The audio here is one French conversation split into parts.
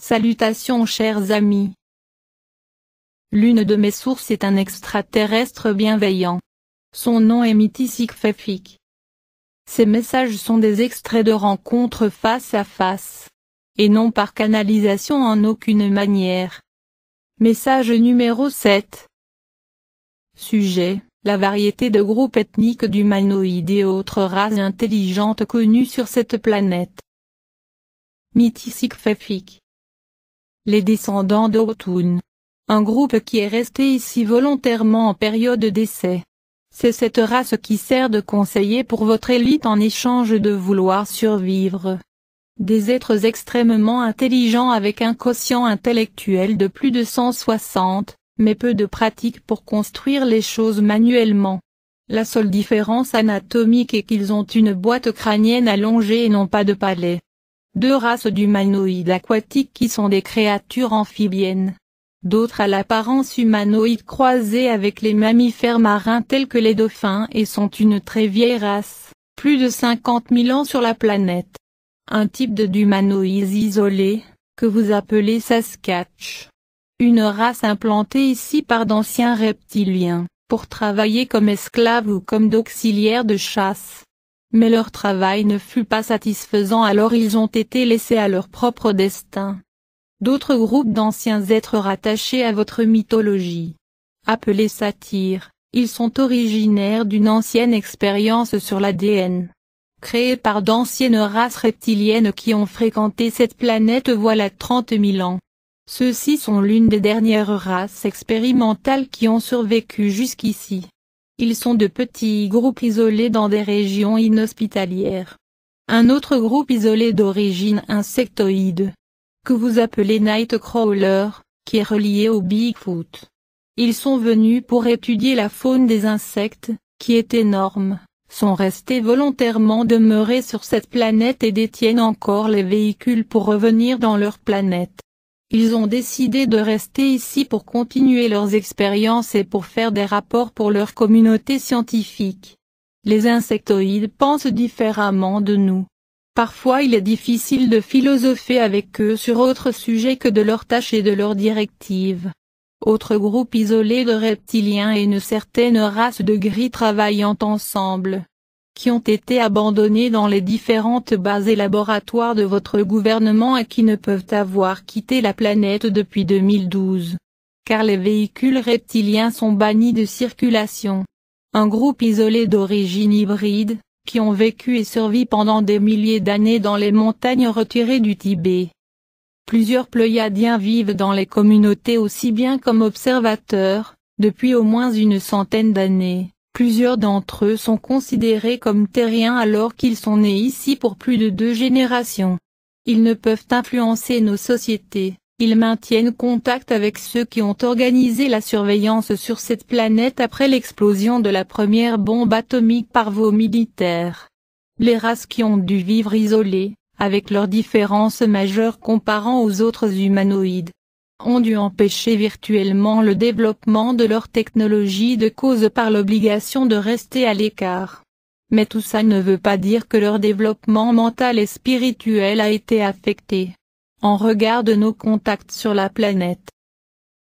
Salutations chers amis. L'une de mes sources est un extraterrestre bienveillant. Son nom est Mythic Fefik. Ces messages sont des extraits de rencontres face à face. Et non par canalisation en aucune manière. Message numéro 7. Sujet. La variété de groupes ethniques d'humanoïdes et autres races intelligentes connues sur cette planète. Fefik les descendants d'Otun. Un groupe qui est resté ici volontairement en période d'essai. C'est cette race qui sert de conseiller pour votre élite en échange de vouloir survivre. Des êtres extrêmement intelligents avec un quotient intellectuel de plus de 160, mais peu de pratique pour construire les choses manuellement. La seule différence anatomique est qu'ils ont une boîte crânienne allongée et non pas de palais deux races d'humanoïdes aquatiques qui sont des créatures amphibiennes. D'autres à l'apparence humanoïde croisées avec les mammifères marins tels que les dauphins et sont une très vieille race, plus de 50 000 ans sur la planète. Un type de d'humanoïdes isolé, que vous appelez Sasquatch. Une race implantée ici par d'anciens reptiliens, pour travailler comme esclaves ou comme d'auxiliaires de chasse. Mais leur travail ne fut pas satisfaisant alors ils ont été laissés à leur propre destin. D'autres groupes d'anciens êtres rattachés à votre mythologie. Appelés satyres, ils sont originaires d'une ancienne expérience sur l'ADN. Créés par d'anciennes races reptiliennes qui ont fréquenté cette planète voilà trente mille ans. Ceux-ci sont l'une des dernières races expérimentales qui ont survécu jusqu'ici. Ils sont de petits groupes isolés dans des régions inhospitalières. Un autre groupe isolé d'origine insectoïde, que vous appelez Nightcrawler, qui est relié au Bigfoot. Ils sont venus pour étudier la faune des insectes, qui est énorme, sont restés volontairement demeurés sur cette planète et détiennent encore les véhicules pour revenir dans leur planète. Ils ont décidé de rester ici pour continuer leurs expériences et pour faire des rapports pour leur communauté scientifique. Les insectoïdes pensent différemment de nous. Parfois il est difficile de philosopher avec eux sur autre sujet que de leurs tâches et de leurs directives. Autre groupe isolé de reptiliens et une certaine race de gris travaillant ensemble qui ont été abandonnés dans les différentes bases et laboratoires de votre gouvernement et qui ne peuvent avoir quitté la planète depuis 2012. Car les véhicules reptiliens sont bannis de circulation. Un groupe isolé d'origine hybride, qui ont vécu et survécu pendant des milliers d'années dans les montagnes retirées du Tibet. Plusieurs pleiadiens vivent dans les communautés aussi bien comme observateurs, depuis au moins une centaine d'années. Plusieurs d'entre eux sont considérés comme terriens alors qu'ils sont nés ici pour plus de deux générations. Ils ne peuvent influencer nos sociétés, ils maintiennent contact avec ceux qui ont organisé la surveillance sur cette planète après l'explosion de la première bombe atomique par vos militaires. Les races qui ont dû vivre isolées, avec leurs différences majeures comparant aux autres humanoïdes, ont dû empêcher virtuellement le développement de leur technologie de cause par l'obligation de rester à l'écart. Mais tout ça ne veut pas dire que leur développement mental et spirituel a été affecté. En regard de nos contacts sur la planète.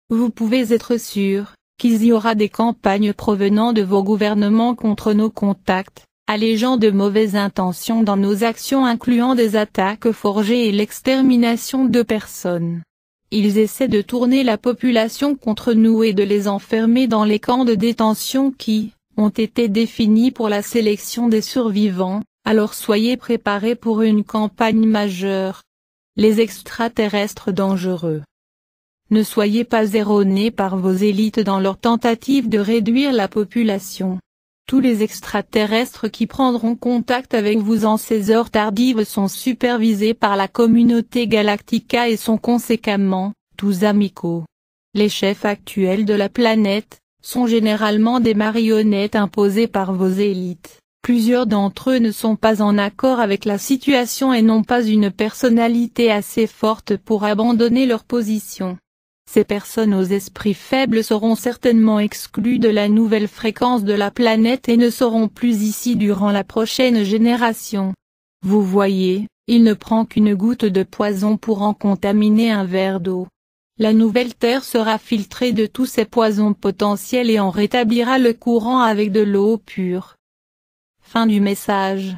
Vous pouvez être sûr qu'il y aura des campagnes provenant de vos gouvernements contre nos contacts, allégeant de mauvaises intentions dans nos actions incluant des attaques forgées et l'extermination de personnes ils essaient de tourner la population contre nous et de les enfermer dans les camps de détention qui, ont été définis pour la sélection des survivants, alors soyez préparés pour une campagne majeure. Les extraterrestres dangereux. Ne soyez pas erronés par vos élites dans leur tentative de réduire la population. Tous les extraterrestres qui prendront contact avec vous en ces heures tardives sont supervisés par la communauté Galactica et sont conséquemment, tous amicaux. Les chefs actuels de la planète, sont généralement des marionnettes imposées par vos élites. Plusieurs d'entre eux ne sont pas en accord avec la situation et n'ont pas une personnalité assez forte pour abandonner leur position. Ces personnes aux esprits faibles seront certainement exclues de la nouvelle fréquence de la planète et ne seront plus ici durant la prochaine génération. Vous voyez, il ne prend qu'une goutte de poison pour en contaminer un verre d'eau. La nouvelle Terre sera filtrée de tous ces poisons potentiels et en rétablira le courant avec de l'eau pure. Fin du message.